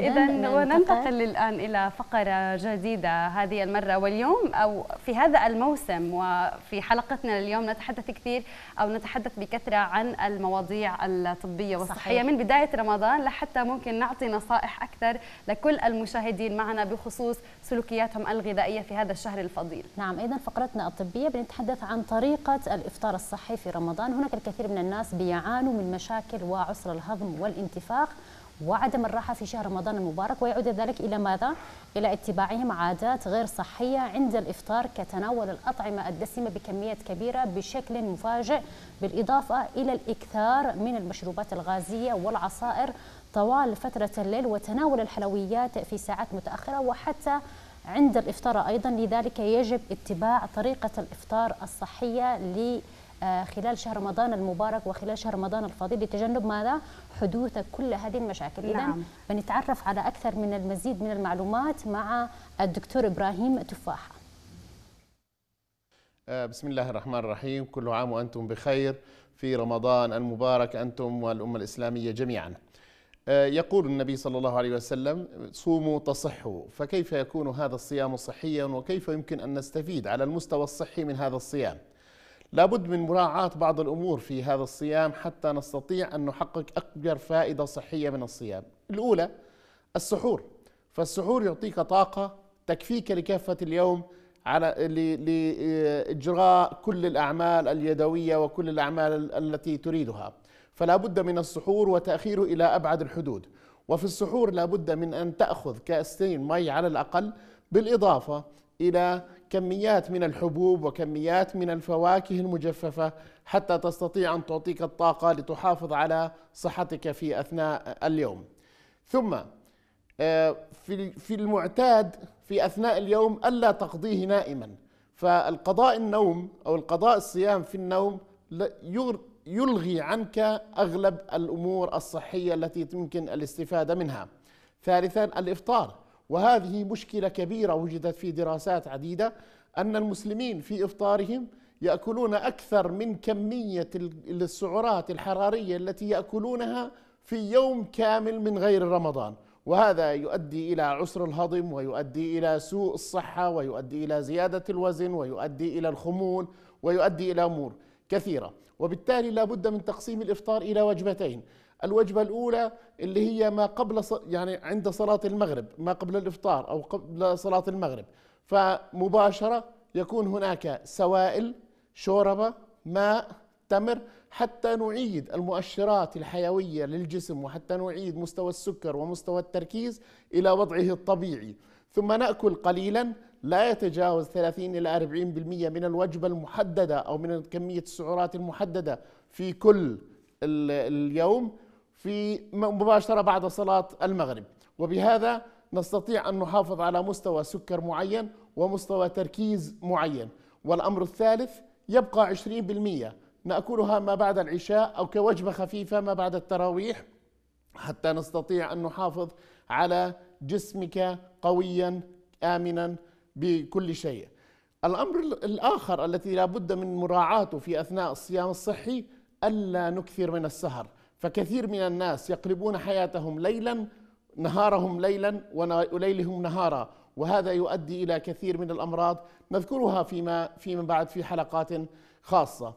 إذا وننتقل الآن إلى فقرة جديدة هذه المرة واليوم أو في هذا الموسم وفي حلقتنا اليوم نتحدث كثير أو نتحدث بكثرة عن المواضيع الطبية والصحية صحيح. من بداية رمضان لحتى ممكن نعطي نصائح أكثر لكل المشاهدين معنا بخصوص سلوكياتهم الغذائية في هذا الشهر الفضيل نعم اذا فقرتنا الطبية بنتحدث عن طريقة الإفطار الصحي في رمضان هناك الكثير من الناس بيعانوا من مشاكل وعسر الهضم والانتفاخ وعدم الراحة في شهر رمضان المبارك ويعود ذلك إلى ماذا؟ إلى اتباعهم عادات غير صحية عند الإفطار كتناول الأطعمة الدسمة بكميات كبيرة بشكل مفاجئ بالإضافة إلى الإكثار من المشروبات الغازية والعصائر طوال فترة الليل وتناول الحلويات في ساعات متأخرة وحتى عند الإفطار أيضا لذلك يجب اتباع طريقة الإفطار الصحية للإفطار آه، خلال شهر رمضان المبارك وخلال شهر رمضان الفضيل لتجنب ماذا حدوث كل هذه المشاكل نعم. إذا بنتعرف على أكثر من المزيد من المعلومات مع الدكتور إبراهيم تفاحة آه، بسم الله الرحمن الرحيم كل عام وأنتم بخير في رمضان المبارك أنتم والأمة الإسلامية جميعاً آه، يقول النبي صلى الله عليه وسلم صوموا تصحوا فكيف يكون هذا الصيام صحيا وكيف يمكن أن نستفيد على المستوى الصحي من هذا الصيام لابد من مراعاة بعض الأمور في هذا الصيام حتى نستطيع أن نحقق أكبر فائدة صحية من الصيام الأولى السحور فالسحور يعطيك طاقة تكفيك لكافة اليوم على لإجراء كل الأعمال اليدوية وكل الأعمال التي تريدها فلا بد من السحور وتأخيره إلى أبعد الحدود وفي السحور لا بد من أن تأخذ كأستين مي على الأقل بالإضافة الى كميات من الحبوب وكميات من الفواكه المجففه حتى تستطيع ان تعطيك الطاقه لتحافظ على صحتك في اثناء اليوم. ثم آه، في في المعتاد في اثناء اليوم الا تقضيه نائما، فالقضاء النوم او القضاء الصيام في النوم يلغي عنك اغلب الامور الصحيه التي يمكن الاستفاده منها. ثالثا الافطار وهذه مشكلة كبيرة وجدت في دراسات عديدة أن المسلمين في إفطارهم يأكلون أكثر من كمية السعرات الحرارية التي يأكلونها في يوم كامل من غير رمضان وهذا يؤدي الى عسر الهضم ويؤدي الى سوء الصحه ويؤدي الى زياده الوزن ويؤدي الى الخمول ويؤدي الى امور كثيرة وبالتالي لا بد من تقسيم الإفطار إلى وجبتين الوجبة الأولى اللي هي ما قبل يعني عند صلاة المغرب ما قبل الإفطار أو قبل صلاة المغرب فمباشرة يكون هناك سوائل شوربة ماء تمر حتى نعيد المؤشرات الحيوية للجسم وحتى نعيد مستوى السكر ومستوى التركيز إلى وضعه الطبيعي ثم نأكل قليلا لا يتجاوز 30 إلى 40% من الوجبة المحددة أو من كمية السعرات المحددة في كل اليوم في مباشرة بعد صلاة المغرب وبهذا نستطيع أن نحافظ على مستوى سكر معين ومستوى تركيز معين والأمر الثالث يبقى 20% نأكلها ما بعد العشاء أو كوجبة خفيفة ما بعد التراويح حتى نستطيع أن نحافظ على جسمك قويا آمنا بكل شيء الأمر الآخر التي لا بد من مراعاته في أثناء الصيام الصحي ألا نكثر من السهر فكثير من الناس يقلبون حياتهم ليلا نهارهم ليلا وليلهم نهارا وهذا يؤدي إلى كثير من الأمراض نذكرها فيما, فيما بعد في حلقات خاصة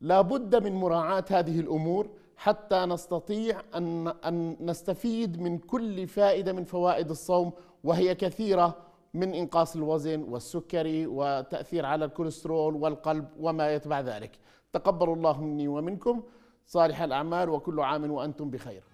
لا بد من مراعاة هذه الأمور حتى نستطيع أن, أن نستفيد من كل فائدة من فوائد الصوم وهي كثيرة من إنقاص الوزن والسكري وتأثير على الكوليسترول والقلب وما يتبع ذلك تقبل الله مني ومنكم صالح الأعمال وكل عام وأنتم بخير